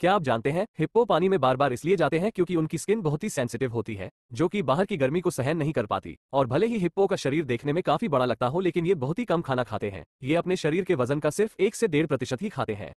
क्या आप जानते हैं हिप्पो पानी में बार बार इसलिए जाते हैं क्योंकि उनकी स्किन बहुत ही सेंसिटिव होती है जो कि बाहर की गर्मी को सहन नहीं कर पाती और भले ही हिप्पो का शरीर देखने में काफी बड़ा लगता हो लेकिन ये बहुत ही कम खाना खाते हैं ये अपने शरीर के वजन का सिर्फ एक से डेढ़ प्रतिशत ही खाते हैं